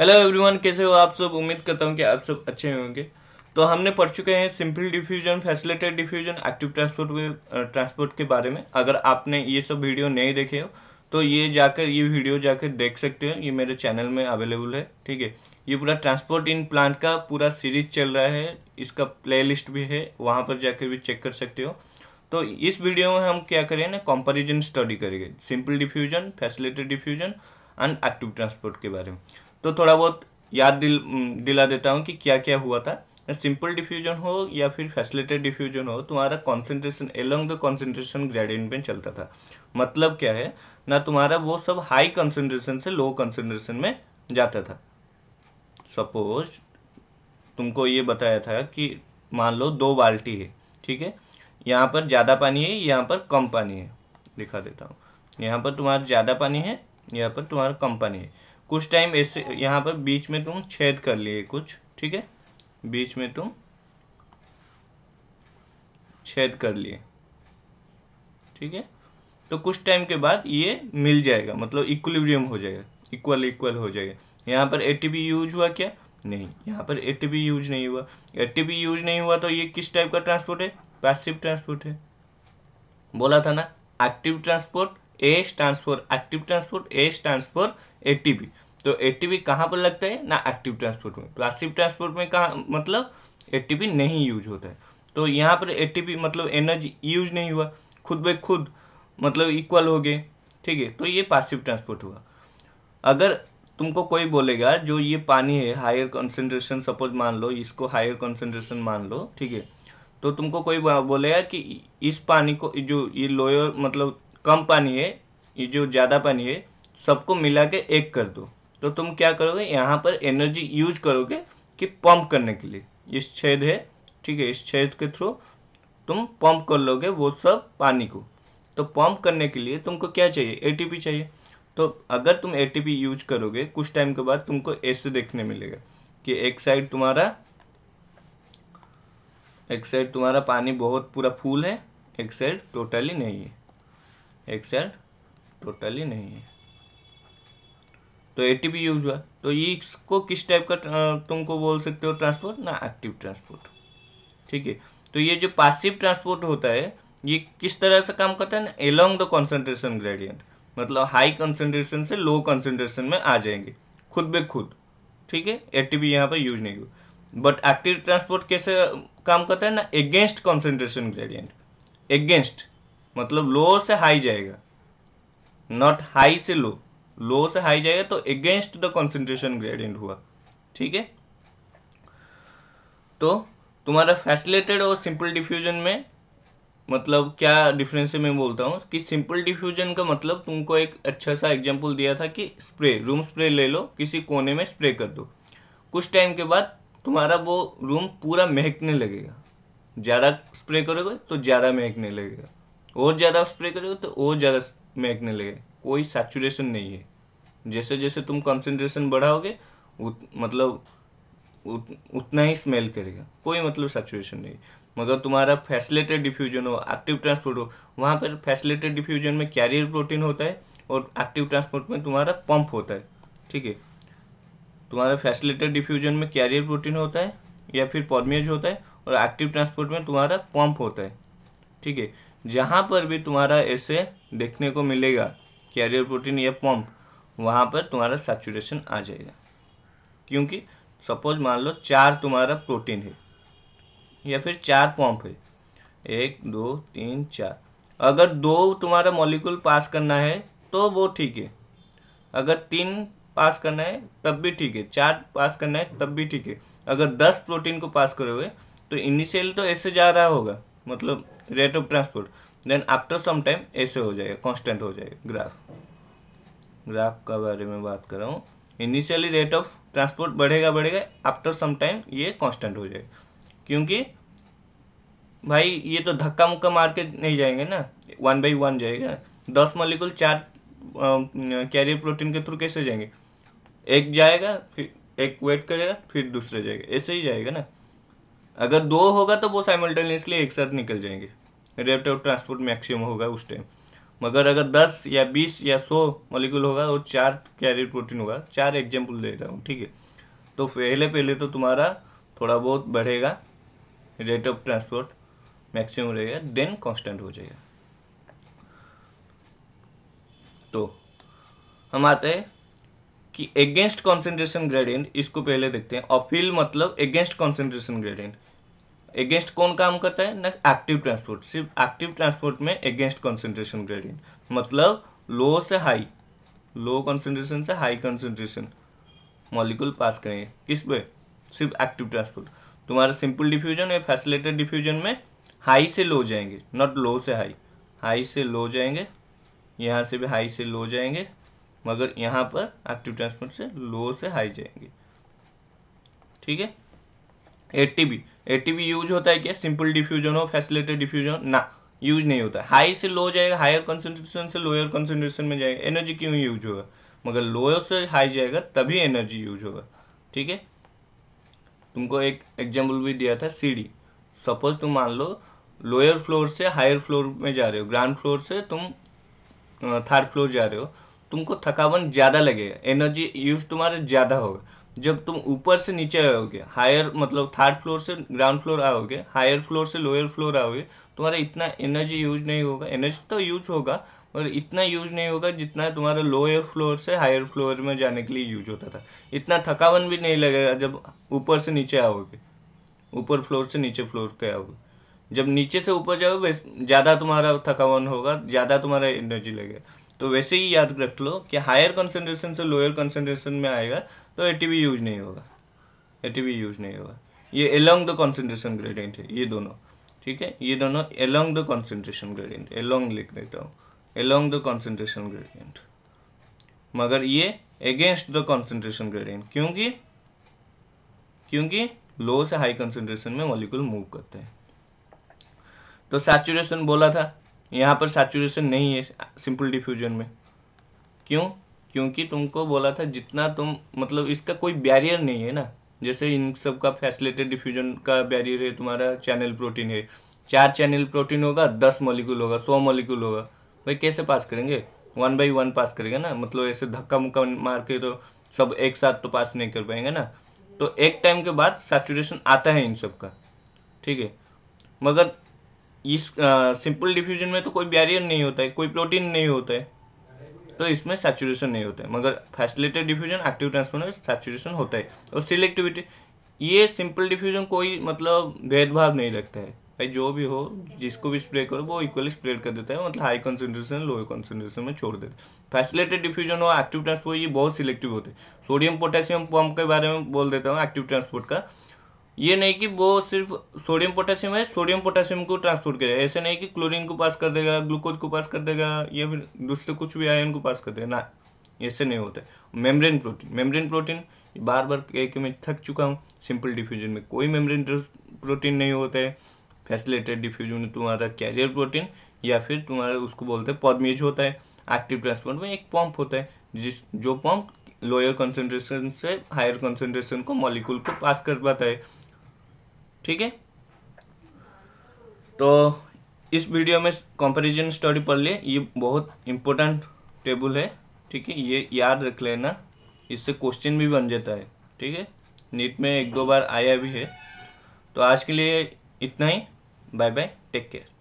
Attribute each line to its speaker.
Speaker 1: hello everyone कैसे हो आप सब उम्मीद करता हूँ कि आप सब अच्छे होंगे तो हमने पढ़ चुके हैं simple diffusion facilitated diffusion active transport transport के बारे में अगर आपने ये सब वीडियो नहीं देखे हो तो ये जाकर ये वीडियो जाकर देख सकते हो ये मेरे चैनल में अवेलेबल है ठीक है ये पूरा ट्रांसपोर्ट इन प्लांट का पूरा सीरीज चल रहा है इसका प्ले भी है वहाँ पर जाकर भी चेक कर सकते हो तो इस वीडियो में हम क्या करें ना कॉम्पेरिजन स्टडी करेंगे simple diffusion facilitated diffusion and active transport के बारे में तो थोड़ा बहुत याद दिल दिला देता हूँ कि क्या क्या हुआ था सिंपल डिफ्यूजन हो या फिर फैसिलिटेड डिफ्यूजन हो तुम्हारा concentration along the concentration gradient में चलता था मतलब क्या है ना तुम्हारा वो सब हाई कॉन्सेंट्रेशन से लो कंसेंट्रेशन में जाता था सपोज तुमको ये बताया था कि मान लो दो बाल्टी है ठीक है यहाँ पर ज़्यादा पानी है यहाँ पर कम पानी है दिखा देता हूँ यहाँ पर तुम्हारा ज़्यादा पानी है यहाँ पर तुम्हारा कम पानी है कुछ टाइम ऐसे यहाँ पर बीच में तुम छेद कर लिए कुछ ठीक है बीच में तुम छेद कर लिए ठीक है तो कुछ टाइम के बाद ये मिल जाएगा मतलब इक्वलिब्रियम हो जाएगा इक्वल इक्वल हो जाएगा यहाँ पर ए यूज हुआ क्या नहीं यहाँ पर ए यूज नहीं हुआ ए यूज नहीं हुआ तो ये किस टाइप का ट्रांसपोर्ट है पैसिव ट्रांसपोर्ट है बोला था ना active transport A stand for active transport A stand for ATP तो टीपी कहाँ पर लगता है ना एक्टिव ट्रांसपोर्ट में पैसिव तो ट्रांसपोर्ट में कहा मतलब टीपी नहीं यूज होता है तो यहाँ पर टीपी मतलब एनर्जी यूज नहीं हुआ खुद ब खुद मतलब इक्वल हो गए ठीक है तो ये पैसिव ट्रांसपोर्ट हुआ अगर तुमको कोई बोलेगा जो ये पानी है हायर कंसनट्रेशन सपोज मान लो इसको हायर कंसनट्रेशन मान लो ठीक है तो तुमको कोई बोलेगा कि इस पानी को जो ये लोअर मतलब कम पानी है ये जो ज़्यादा पानी है सबको मिला के एक कर दो तो तुम क्या करोगे यहाँ पर एनर्जी यूज करोगे कि पंप करने के लिए इस छेद है ठीक है इस छेद के थ्रू तुम पंप कर लोगे वो सब पानी को तो पंप करने के लिए तुमको क्या चाहिए एटीपी चाहिए तो अगर तुम एटीपी यूज करोगे कुछ टाइम के बाद तुमको ऐसे देखने मिलेगा कि एक साइड तुम्हारा एक साइड तुम्हारा पानी बहुत पूरा फूल है एक साइड टोटली नहीं है एक्सैक्ट टोटली नहीं है तो ए यूज हुआ तो ये इसको किस टाइप का तुमको बोल सकते हो ट्रांसपोर्ट ना एक्टिव ट्रांसपोर्ट ठीक है तो ये जो पासिव ट्रांसपोर्ट होता है ये किस तरह से काम करता है ना एलोंग द कॉन्सेंट्रेशन ग्रेडियंट मतलब हाई कॉन्सेंट्रेशन से लो कॉन्सेंट्रेशन में आ जाएंगे खुद बे खुद ठीक है ए टी यहाँ पर यूज नहीं हुआ बट एक्टिव ट्रांसपोर्ट कैसे काम करता है ना अगेंस्ट कॉन्सेंट्रेशन ग्रेडियंट अगेंस्ट मतलब लो से हाई जाएगा नॉट हाई से लो लो से हाई जाएगा तो अगेंस्ट द कॉन्सेंट्रेशन ग्रेडियंट हुआ ठीक है तो तुम्हारा फैसिलेटेड और सिंपल डिफ्यूजन में मतलब क्या डिफरेंस है मैं बोलता हूँ कि सिंपल डिफ्यूजन का मतलब तुमको एक अच्छा सा एग्जाम्पल दिया था कि स्प्रे रूम स्प्रे ले लो किसी कोने में स्प्रे कर दो कुछ टाइम के बाद तुम्हारा वो रूम पूरा महकने लगेगा ज़्यादा स्प्रे करोगे तो ज़्यादा महकने लगेगा और ज़्यादा स्प्रे करोगे तो और ज़्यादा महकने लगे कोई सैचुरेशन नहीं है जैसे जैसे तुम कंसनट्रेशन बढ़ाओगे उत, मतलब उत, उतना ही स्मेल करेगा कोई मतलब सैचुरेशन नहीं मगर तुम्हारा फैसिलेटेड डिफ्यूजन हो एक्टिव ट्रांसपोर्ट हो वहाँ पर फैसिलेटेड डिफ्यूजन में कैरियर प्रोटीन होता है और एक्टिव ट्रांसपोर्ट में तुम्हारा पंप होता है ठीक है तुम्हारा फैसिलेटेड डिफ्यूजन में कैरियर प्रोटीन होता है या फिर पॉर्मियज होता है और एक्टिव ट्रांसपोर्ट में तुम्हारा पंप होता है ठीक है जहाँ पर भी तुम्हारा ऐसे देखने को मिलेगा कैरियर प्रोटीन या पम्प वहाँ पर तुम्हारा सैचुरेशन आ जाएगा क्योंकि सपोज मान लो चार तुम्हारा प्रोटीन है या फिर चार पम्प है एक दो तीन चार अगर दो तुम्हारा मॉलिक्यूल पास करना है तो वो ठीक है अगर तीन पास करना है तब भी ठीक है चार पास करना है तब भी ठीक है अगर दस प्रोटीन को पास करोगे तो इनिशियल तो ऐसे जा रहा होगा मतलब rate of transport then after some time ऐसे हो जाएगा कांस्टेंट हो जाएगा ग्राफ ग्राफ का बारे में बात कर रहा हूँ इनिशियली रेट ऑफ ट्रांसपोर्ट बढ़ेगा बढ़ेगा आफ्टर सम टाइम ये कांस्टेंट हो जाएगा क्योंकि भाई ये तो धक्का मुक्का मार के नहीं जाएंगे ना वन बाई वन जाएगा दस मॉलिक्यूल चार कैरियर प्रोटीन के थ्रू कैसे जाएंगे एक जाएगा फिर एक वेट करेगा फिर दूसरा जाएगा ऐसे ही जाएगा ना अगर दो होगा तो वो साइमल्टेनियसली एक साथ निकल जाएंगे रेट ऑफ ट्रांसपोर्ट मैक्सिमम होगा उस टाइम मगर अगर 10 या 20 या 100 मॉलिक्यूल होगा और चार कैरियर प्रोटीन होगा चार एग्जाम्पल दे रहा हूँ ठीक है तो पहले पहले तो तुम्हारा थोड़ा बहुत बढ़ेगा रेट ऑफ ट्रांसपोर्ट मैक्सिमम रहेगा देन कांस्टेंट हो जाएगा तो हम आते हैं कि अगेंस्ट कॉन्सेंट्रेशन ग्रेडियंट इसको पहले देखते हैं अपील मतलब अगेंस्ट कॉन्सेंट्रेशन ग्रेडियंट अगेंस्ट कौन काम करता है ना एक्टिव ट्रांसपोर्ट सिर्फ एक्टिव ट्रांसपोर्ट में अगेंस्ट कॉन्सेंट्रेशन ग्रेडियंट मतलब लो से हाई लो कॉन्सेंट्रेशन से हाई कॉन्सेंट्रेशन मॉलिक्यूल पास करेंगे किस पे सिर्फ एक्टिव ट्रांसपोर्ट तुम्हारा सिंपल डिफ्यूजन या फैसिलेटेड डिफ्यूजन में हाई से लो जाएंगे नॉट लो से हाई हाई से लो जाएंगे यहाँ से भी हाई से लो जाएंगे मगर यहाँ पर एक्टिव ट्रांसफर से लो से हाई जाएंगे ठीक है एटीबी एटीबी यूज होता है क्या सिंपल डिफ्यूजन हो फैसिलेटेड डिफ्यूजन ना यूज नहीं होता है हाई से लो जाएगा हायर कंसेंट्रेशन से लोअर कंसेंट्रेशन में जाएगा एनर्जी क्यों यूज होगा मगर लोअर से हाई जाएगा तभी एनर्जी यूज होगा ठीक है तुमको एक एग्जाम्पल भी दिया था सीढ़ी सपोज तुम मान लो लोअर फ्लोर से हायर फ्लोर में जा रहे हो ग्राउंड फ्लोर से तुम थर्ड फ्लोर जा रहे हो तुमको थकावन ज़्यादा लगेगा एनर्जी यूज तुम्हारा ज़्यादा होगा जब तुम ऊपर से नीचे आओगे हायर मतलब थर्ड फ्लोर से ग्राउंड फ्लोर आओगे हायर फ्लोर से लोअर फ्लोर आओगे तुम्हारा इतना एनर्जी यूज नहीं होगा एनर्जी तो यूज होगा और इतना यूज नहीं होगा जितना तुम्हारा लोअर फ्लोर से हायर फ्लोर में जाने के लिए यूज होता था इतना थकावन भी नहीं लगेगा जब ऊपर से नीचे आओगे ऊपर फ्लोर से नीचे फ्लोर के आओगे जब नीचे से ऊपर जाओगे ज़्यादा तुम्हारा थकावन होगा ज़्यादा तुम्हारा एनर्जी लगेगा तो वैसे ही याद रख लो कि हायर कंसनट्रेशन से लोअर कंसनट्रेशन में आएगा तो ए यूज नहीं होगा ए यूज नहीं होगा ये एलोंग द कॉन्सेंट्रेशन ग्रेडियंट है ये दोनों ठीक है ये दोनों along the concentration gradient along लिख देता हूँ एलोंग द कॉन्सेंट्रेशन ग्रेडियंट मगर ये अगेंस्ट द कॉन्सेंट्रेशन ग्रेडियंट क्योंकि क्योंकि लो से हाई कंसेंट्रेशन में मॉलिक्यूल मूव करते हैं तो सैचुरेशन बोला था यहाँ पर सैचुरेशन नहीं है सिंपल डिफ्यूजन में क्यों क्योंकि तुमको बोला था जितना तुम मतलब इसका कोई बैरियर नहीं है ना जैसे इन सब का फैसिलेटेड डिफ्यूजन का बैरियर है तुम्हारा चैनल प्रोटीन है चार चैनल प्रोटीन होगा दस मॉलिक्यूल होगा सौ मॉलिक्यूल होगा भाई कैसे पास करेंगे वन बाई वन पास करेंगे ना मतलब ऐसे धक्का मुक्का मार के तो सब एक साथ तो पास नहीं कर पाएंगे ना तो एक टाइम के बाद सैचुरेशन आता है इन सब का ठीक है मगर इस सिंपल डिफ्यूजन में तो कोई बैरियर नहीं होता है कोई प्रोटीन नहीं होता है तो इसमें सैचुरेशन नहीं होता है मगर फैसिलिटेड डिफ्यूजन एक्टिव ट्रांसपोर्ट में सैचुरेशन होता है और सिलेक्टिविटी ये सिंपल डिफ्यूजन कोई मतलब भेदभाव नहीं रखता है भाई जो भी हो जिसको भी स्प्रे करो वो इक्वली स्प्रेड कर देता है मतलब हाई कंसेंट्रेशन लोअर कंसेंट्रेशन में छोड़ देता है फैसिलेटेड डिफ्यूजन और एक्टिव ट्रांसपोर्ट ये बहुत सिलेक्टिव होते हैं सोडियम पोटेशियम पम्प के बारे में बोल देता हूँ एक्टिव ट्रांसपोर्ट का ये नहीं कि वो सिर्फ सोडियम पोटेशियम है सोडियम पोटेशियम को ट्रांसपोर्ट करेगा ऐसे नहीं कि क्लोरीन को पास कर देगा ग्लूकोज को पास कर देगा या फिर दूसरे कुछ भी आयन को पास कर देगा ना ऐसे नहीं होता मेम्ब्रेन प्रोटीन मेम्ब्रेन प्रोटीन बार बार कह के मैं थक चुका हूँ सिंपल डिफ्यूजन में कोई मेम्ब्रेन प्रोटीन नहीं होता है फैसिलेटेड डिफ्यूजन में तुम्हारा कैरियर प्रोटीन या फिर तुम्हारा उसको बोलते हैं पॉदमेज होता है एक्टिव ट्रांसपोर्ट में एक पम्प होता है जिस जो पम्प लोअर कंसेंट्रेशन से हायर कंसेंट्रेशन को मॉलिक्यूल को पास कर पाता है ठीक है तो इस वीडियो में कंपैरिजन स्टडी पढ़ लिए ये बहुत इम्पोर्टेंट टेबल है ठीक है ये याद रख लेना इससे क्वेश्चन भी बन जाता है ठीक है नीट में एक दो बार आया भी है तो आज के लिए इतना ही बाय बाय टेक केयर